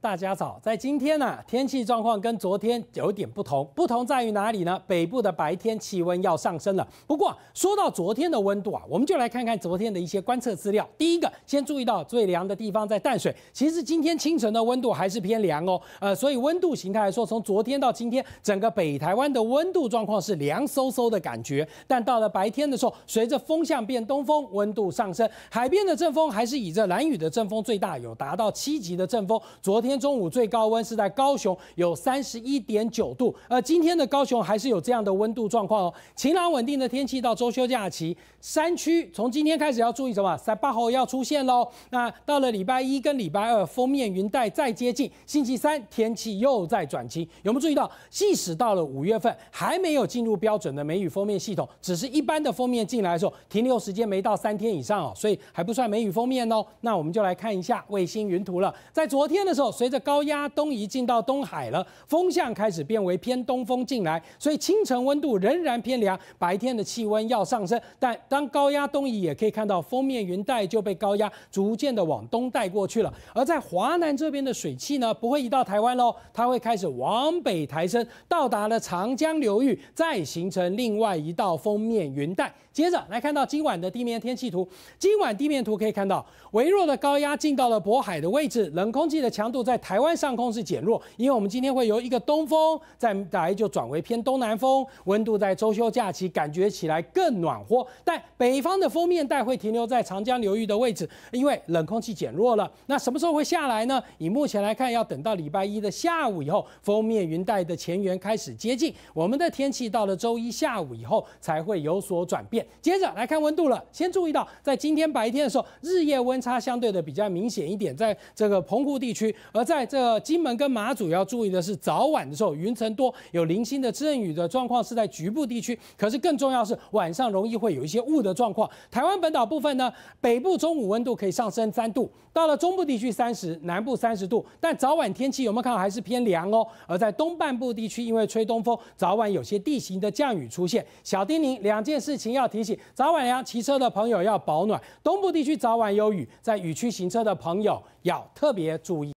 大家早，在今天呢，天气状况跟昨天有点不同，不同在于哪里呢？北部的白天气温要上升了。不过说到昨天的温度啊，我们就来看看昨天的一些观测资料。第一个，先注意到最凉的地方在淡水，其实今天清晨的温度还是偏凉哦。呃，所以温度形态来说，从昨天到今天，整个北台湾的温度状况是凉飕飕的感觉。但到了白天的时候，随着风向变东风，温度上升，海边的阵风还是以这蓝雨的阵风最大，有达到七级的阵风。昨天。天中午最高温是在高雄有三十一点九度，呃，今天的高雄还是有这样的温度状况哦。晴朗稳定的天气到周休假期，山区从今天开始要注意什么？塞巴侯要出现喽。那到了礼拜一跟礼拜二，封面云带再接近，星期三天气又在转晴。有没有注意到？即使到了五月份，还没有进入标准的梅雨封面系统，只是一般的封面进来的时候，停留时间没到三天以上哦，所以还不算梅雨封面哦。那我们就来看一下卫星云图了，在昨天的时候。随着高压东移进到东海了，风向开始变为偏东风进来，所以清晨温度仍然偏凉，白天的气温要上升。但当高压东移，也可以看到封面云带就被高压逐渐的往东带过去了。而在华南这边的水汽呢，不会移到台湾喽，它会开始往北抬升，到达了长江流域，再形成另外一道封面云带。接着来看到今晚的地面天气图，今晚地面图可以看到微弱的高压进到了渤海的位置，冷空气的强度。在台湾上空是减弱，因为我们今天会由一个东风再来就转为偏东南风，温度在周休假期感觉起来更暖和。但北方的封面带会停留在长江流域的位置，因为冷空气减弱了。那什么时候会下来呢？以目前来看，要等到礼拜一的下午以后，封面云带的前缘开始接近，我们的天气到了周一下午以后才会有所转变。接着来看温度了，先注意到在今天白天的时候，日夜温差相对的比较明显一点，在这个澎湖地区。而在这金门跟马祖要注意的是早晚的时候云层多，有零星的阵雨的状况是在局部地区。可是更重要是晚上容易会有一些雾的状况。台湾本岛部分呢，北部中午温度可以上升三度，到了中部地区三十，南部三十度。但早晚天气有没有看还是偏凉哦。而在东半部地区，因为吹东风，早晚有些地形的降雨出现。小叮咛，两件事情要提醒：早晚要骑车的朋友要保暖；东部地区早晚有雨，在雨区行车的朋友要特别注意。